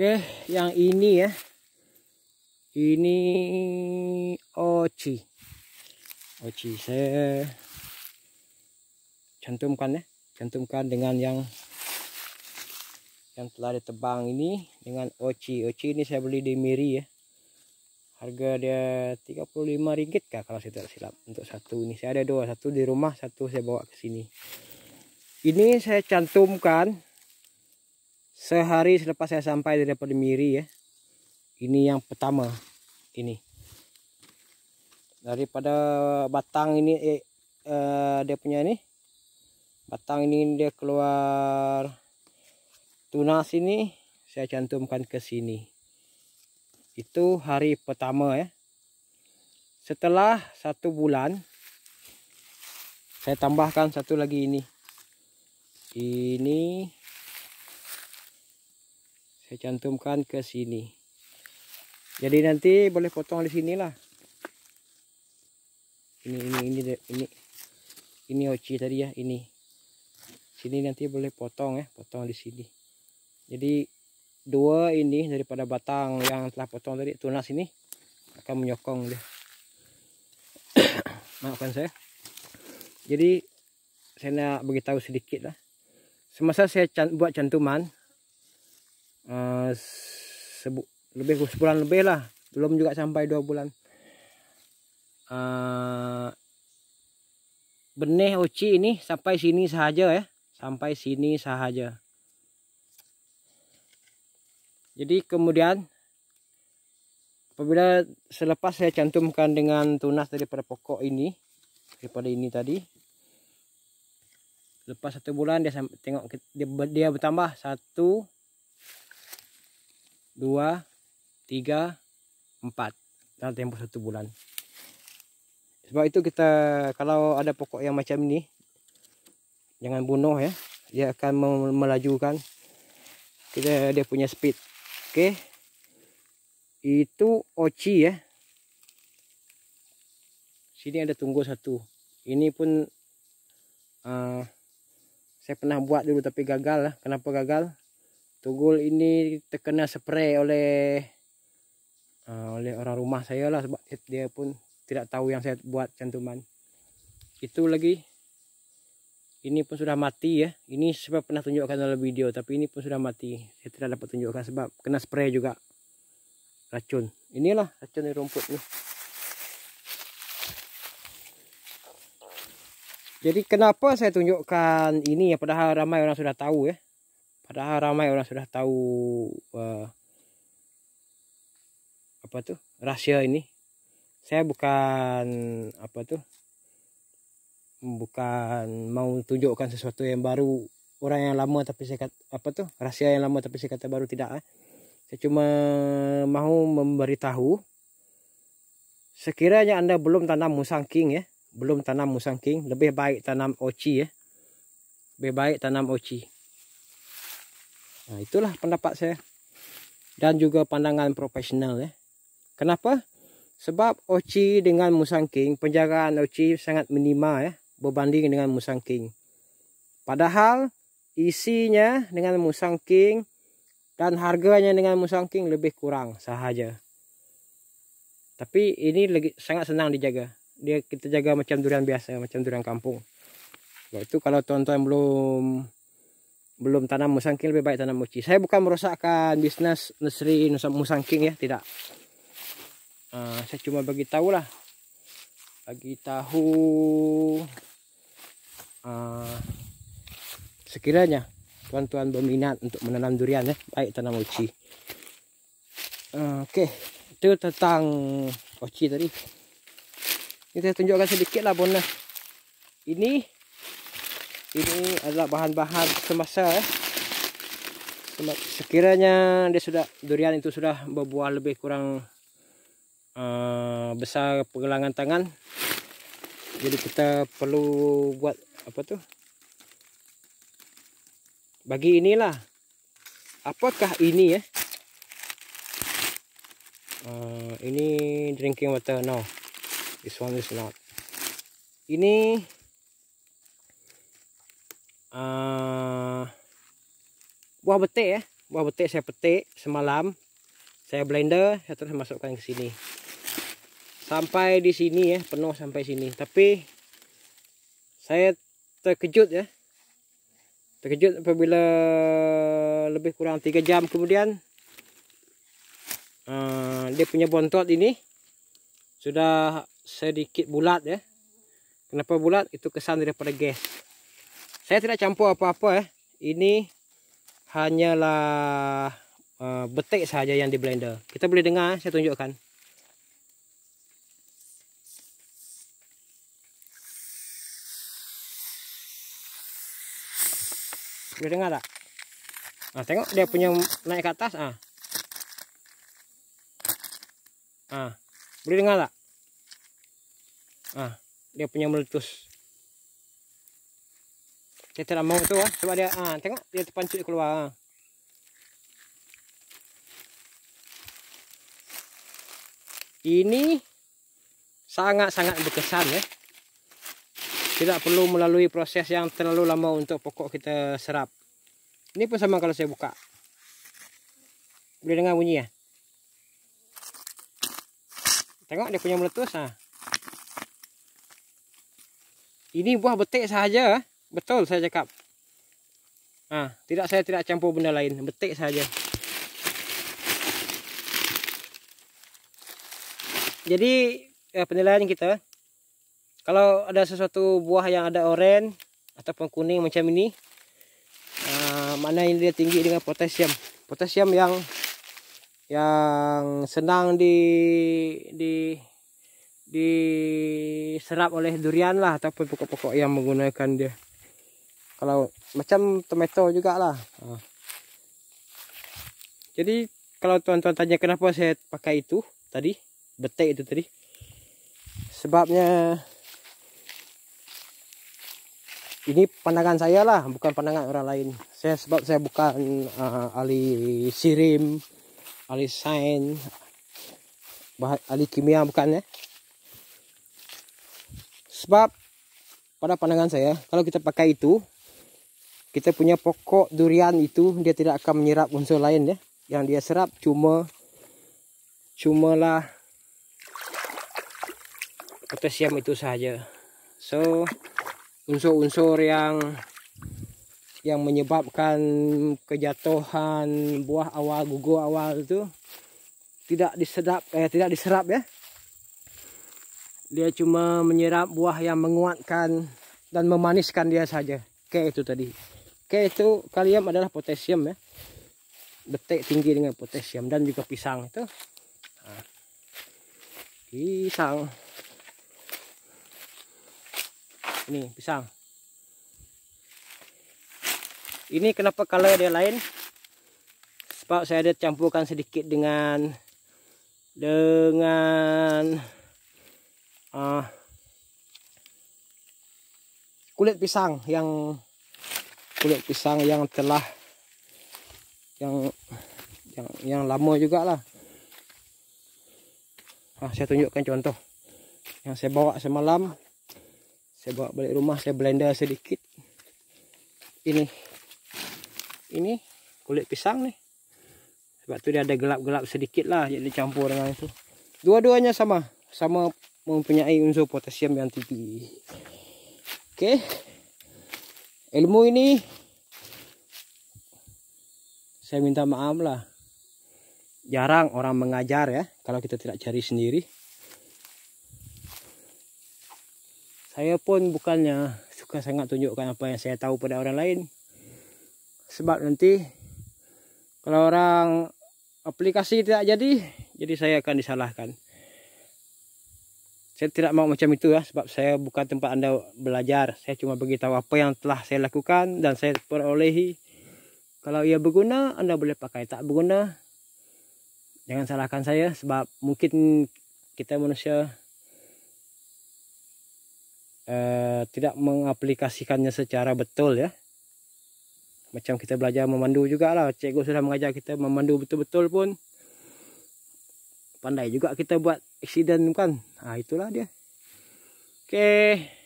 Oke, yang ini ya. Ini oci. Oci saya cantumkan ya. Cantumkan dengan yang yang telah ditebang ini dengan oci. Oci ini saya beli di Miri ya. Harga dia 35 ringgit kah kalau saya tidak silap untuk satu ini. Saya ada dua, satu di rumah, satu saya bawa ke sini. Ini saya cantumkan sehari selepas saya sampai dari Miri ya ini yang pertama ini daripada batang ini eh, eh dia punya ini batang ini dia keluar tunas ini saya cantumkan ke sini itu hari pertama ya setelah satu bulan saya tambahkan satu lagi ini ini saya cantumkan ke sini jadi nanti boleh potong di sinilah ini ini ini ini ini oci tadi ya ini sini nanti boleh potong ya potong di sini jadi dua ini daripada batang yang telah potong tadi tunas ini akan menyokong dia maafkan saya jadi saya nak beritahu sedikit lah semasa saya buat cantuman Ah, sebu, lebih sebulan lebih lah belum juga sampai dua bulan uh, benih oci ini sampai sini sahaja ya sampai sini sahaja jadi kemudian apabila selepas saya cantumkan dengan tunas daripada pokok ini daripada ini tadi lepas satu bulan dia tengok dia, dia bertambah satu dua, tiga, empat dalam tempoh satu bulan. Sebab itu kita kalau ada pokok yang macam ni, jangan bunuh ya, dia akan melajukan kita dia punya speed. Oke, okay. itu oci ya. Sini ada tunggu satu. Ini pun uh, saya pernah buat dulu tapi gagal lah. Kenapa gagal? tunggul ini terkena spray oleh uh, oleh orang rumah saya lah sebab dia pun tidak tahu yang saya buat cantuman itu lagi ini pun sudah mati ya ini sebab pernah tunjukkan dalam video tapi ini pun sudah mati saya tidak dapat tunjukkan sebab kena spray juga racun inilah racun di rumput ini jadi kenapa saya tunjukkan ini ya padahal ramai orang sudah tahu ya Padahal ramai orang sudah tahu uh, apa tuh rahasia ini. Saya bukan apa tuh bukan mau tunjukkan sesuatu yang baru orang yang lama tapi saya kata apa tuh rahasia yang lama tapi saya kata baru tidak eh. saya cuma mau memberitahu sekiranya anda belum tanam musang king ya belum tanam musang king lebih baik tanam oci ya lebih baik tanam oci Nah, ha, itulah pendapat saya. Dan juga pandangan profesional. ya. Kenapa? Sebab Ochi dengan Musang King, penjagaan Ochi sangat minimal ya berbanding dengan Musang King. Padahal isinya dengan Musang King dan harganya dengan Musang King lebih kurang sahaja. Tapi ini lagi, sangat senang dijaga. Dia kita jaga macam durian biasa, macam durian kampung. Sebab itu kalau tuan-tuan belum belum tanam musangking lebih baik tanam mochi. Saya bukan merosakkan bisnes nursery musangking ya, tidak. Uh, saya cuma bagi tahu lah, bagi tahu uh, sekiranya tuan-tuan berminat untuk menanam durian ya, baik tanam mochi. Uh, ah, Oke, okay. itu tentang mochi tadi. Ini saya tunjukkan sedikit lah bonus. Ini ini adalah bahan-bahan semasa eh. sekiranya dia sudah durian itu sudah berbuah lebih kurang uh, besar pergelangan tangan jadi kita perlu buat apa tu? bagi inilah apakah ini ya eh? uh, ini drinking water no this one is not ini uh, buah bete eh. ya. Buah bete saya petik semalam. Saya blender, saya terus masukkan ke sini. Sampai di sini ya, penuh sampai sini. Tapi saya terkejut ya. Terkejut apabila lebih kurang tiga jam kemudian uh, dia punya bontot ini sudah sedikit bulat ya. Kenapa bulat? Itu kesan daripada gas. Saya tidak campur apa-apa ya. Ini hanyalah uh, betik saja yang di blender. Kita boleh dengar, eh. saya tunjukkan. Boleh dengar tak? Ah, tengok dia punya naik ke atas ah. Ah, boleh dengar tak? Ah, dia punya meletus. Dia teramau tu ah. Sebab dia ha, tengok dia terpancut keluar. Ah. Ini sangat-sangat berkesan ya. Tidak perlu melalui proses yang terlalu lama untuk pokok kita serap. Ini pun sama kalau saya buka. Boleh dengar bunyi ya? Tengok dia punya meletus ah. Ini buah betik sahaja ah. Betul saya cakap. Nah, ha. tidak saya tidak campur benda lain, betik saja. Jadi ya, penilaian kita kalau ada sesuatu buah yang ada oren ataupun kuning macam ini eh, mana yang dia tinggi dengan potasium potasium yang yang senang di di diserap oleh durian lah ataupun pokok-pokok yang menggunakan dia kalau macam tomato juga lah. Ha. jadi kalau tuan-tuan tanya kenapa saya pakai itu tadi betek itu tadi sebabnya ini pandangan saya lah bukan pandangan orang lain saya sebab saya bukan uh, ahli sirim ahli sain ahli kimia bukan ya sebab pada pandangan saya kalau kita pakai itu kita punya pokok durian itu dia tidak akan menyerap unsur lain ya. Yang dia serap cuma cumalah potasium itu saja. So unsur-unsur yang yang menyebabkan kejatuhan buah awal gugur awal itu tidak disedap eh tidak diserap ya. Dia cuma menyerap buah yang menguatkan dan memaniskan dia saja. Kayak itu tadi. Oke itu kalium adalah potasium ya betek tinggi dengan potasium dan juga pisang itu nah, pisang ini pisang ini kenapa kalau ada lain sebab saya ada campurkan sedikit dengan dengan uh, kulit pisang yang kulit pisang yang telah yang yang yang lama jugalah. Ah saya tunjukkan contoh. Yang saya bawa semalam saya bawa balik rumah saya blender sedikit. Ini. Ini kulit pisang ni. Sebab tu dia ada gelap-gelap sedikitlah yang dicampur dengan itu. Dua-duanya sama, sama mempunyai unsur potasium yang tinggi. Okey ilmu ini saya minta maaf lah jarang orang mengajar ya kalau kita tidak cari sendiri saya pun bukannya suka sangat tunjukkan apa yang saya tahu pada orang lain sebab nanti kalau orang aplikasi tidak jadi jadi saya akan disalahkan saya tidak mau macam itu ya sebab saya bukan tempat anda belajar saya cuma beritahu apa yang telah saya lakukan dan saya perolehi kalau ia berguna anda boleh pakai tak berguna jangan salahkan saya sebab mungkin kita manusia Uh, tidak mengaplikasikannya secara betul ya macam kita belajar memandu juga lah cikgu sudah mengajar kita memandu betul-betul pun pandai juga kita buat accident bukan. Ah itulah dia. Okay.